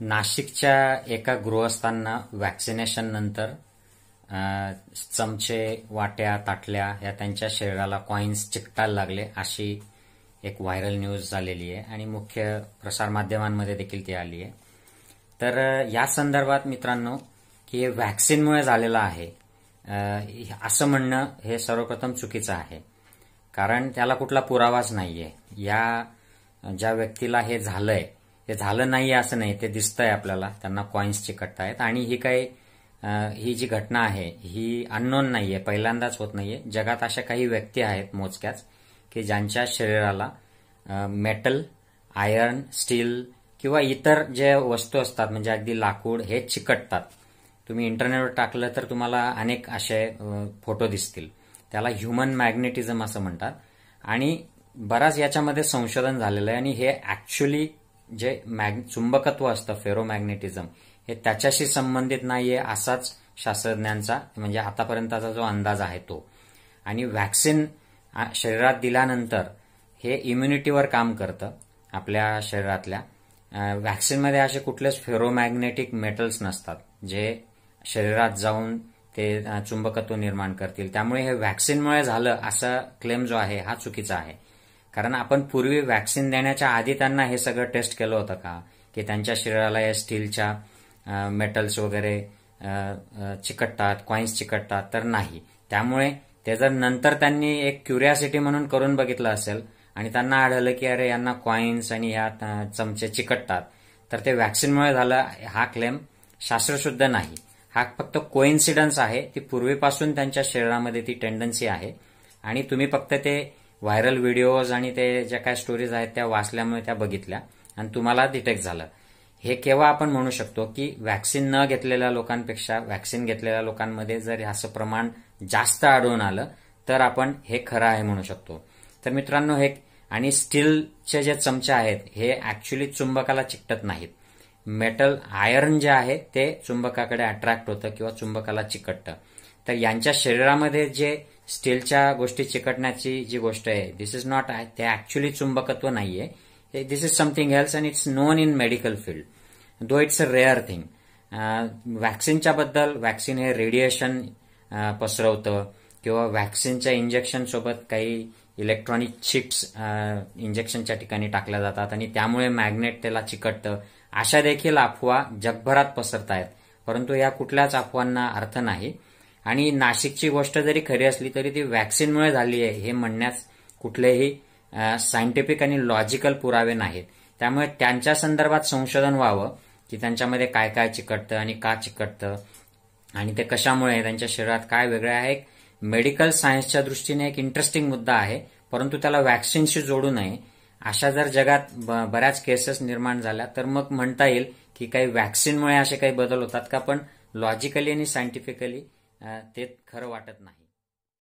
नाशिकच्या एका गृहस्थांना व्हॅक्सिनेशन नंतर चमचे वाट्या ताटल्या या त्यांच्या शरीराला कॉईन्स चिकटायला लागले अशी एक व्हायरल न्यूज झालेली आहे आणि मुख्य प्रसारमाध्यमांमध्ये देखील ती आली आहे तर या संदर्भात मित्रांनो की हे व्हॅक्सिनमुळे झालेलं आहे असं म्हणणं हे सर्वप्रथम चुकीचं आहे कारण त्याला कुठला पुरावाच नाहीये या ज्या व्यक्तीला हे झालंय हे झालं नाही असं नाही ते दिसतंय आपल्याला त्यांना कॉईन्स चिकटत आहेत आणि ही काही ही जी घटना आहे ही अननोन नाही आहे पहिल्यांदाच होत नाहीये जगात अशा काही व्यक्ती आहेत मोजक्याच की ज्यांच्या शरीराला मेटल आयर्न स्टील किंवा इतर जे वस्तू असतात म्हणजे अगदी लाकूड हे चिकटतात तुम्ही इंटरनेटवर टाकलं तर तुम्हाला अनेक असे फोटो दिसतील त्याला ह्युमन मॅग्नेटिझम असं म्हणतात आणि बराच याच्यामध्ये संशोधन झालेलं आहे आणि हे ऍक्च्युली जे मॅग चुंबकत्व असतं फेरोमॅग्नेटिझम हे त्याच्याशी संबंधित नाहीये असाच शास्त्रज्ञांचा म्हणजे आतापर्यंतचा जो अंदाज आहे तो आणि व्हॅक्सिन शरीरात दिल्यानंतर हे इम्युनिटीवर काम करतं आपल्या शरीरातल्या व्हॅक्सिनमध्ये असे कुठलेच फेरोमॅग्नेटिक मेटल्स नसतात जे शरीरात जाऊन ते चुंबकत्व निर्माण करतील त्यामुळे हे व्हॅक्सिनमुळे झालं असा क्लेम जो आहे हा चुकीचा आहे कारण आपण पूर्वी वॅक्सिन देण्याच्या आधी त्यांना हे सगळं टेस्ट केलं होतं का की त्यांच्या शरीराला या स्टीलच्या मेटल्स वगैरे चिकटतात कॉइन्स चिकटतात तर नाही त्यामुळे ते जर नंतर त्यांनी एक क्युरियासिटी म्हणून करून बघितलं असेल आणि त्यांना आढळलं की अरे यांना कॉइन्स आणि ह्या चमचे चिकटतात तर ते व्हॅक्सिनमुळे झालं हा क्लेम शास्त्रशुद्ध नाही हा फक्त कोइन्सिडन्स आहे ती पूर्वीपासून त्यांच्या शरीरामध्ये ती टेंडन्सी आहे आणि तुम्ही फक्त ते व्हायरल व्हिडिओज आणि ते ज्या काय स्टोरीज आहेत त्या वाचल्यामुळे त्या बघितल्या आणि तुम्हाला डिटेक्ट झालं हे केव्हा आपण म्हणू शकतो की व्हॅक्सिन न घेतलेल्या लोकांपेक्षा व्हॅक्सिन घेतलेल्या लोकांमध्ये जर असं प्रमाण जास्त आढळून आलं तर आपण हे खरं आहे म्हणू शकतो तर मित्रांनो हे आणि स्टीलचे जे चमचे आहेत हे ऍक्च्युली चुंबकाला चिकटत नाहीत मेटल आयर्न जे आहे ते चुंबकाकडे अट्रॅक्ट होतं किंवा चुंबकाला चिकटतं तर यांच्या शरीरामध्ये जे स्टीलच्या गोष्टी चिकटण्याची जी गोष्ट आहे दिस इज नॉट ते ऍक्च्युली चुंबकत्व नाहीये this is something else and it's known in medical field though it's a rare thing व्हॅक्सिनच्या बद्दल व्हॅक्सिन हे रेडिएशन uh, पसरवतं किंवा व्हॅक्सिनच्या इंजेक्शन सोबत काही इलेक्ट्रॉनिक चिप्स इंजेक्शनच्या ठिकाणी टाकल्या जातात आणि त्यामुळे मॅग्नेट त्याला चिकटतं अशा देखील अफवा जगभरात आहेत परंतु या कुठल्याच अफवांना अर्थ नाही आणि नाशिकची गोष्ट जरी खरी असली तरी ती व्हॅक्सिनमुळे झाली आहे हे म्हणण्यास कुठलेही सायंटिफिक आणि लॉजिकल पुरावे नाहीत त्यामुळे त्यांच्या संदर्भात संशोधन व्हावं की त्यांच्यामध्ये काय काय चिकटतं आणि का चिकटतं आणि ते कशामुळे त्यांच्या शरीरात काय वेगळं आहे मेडिकल सायन्सच्या दृष्टीने एक इंटरेस्टिंग मुद्दा आहे परंतु त्याला व्हॅक्सिनशी जोडू नये अशा जर जगात बऱ्याच केसेस निर्माण झाल्या तर मग म्हणता येईल की काही व्हॅक्सिनमुळे असे काही बदल होतात का पण लॉजिकली आणि सायंटिफिकली तेत खरं वाटत नाही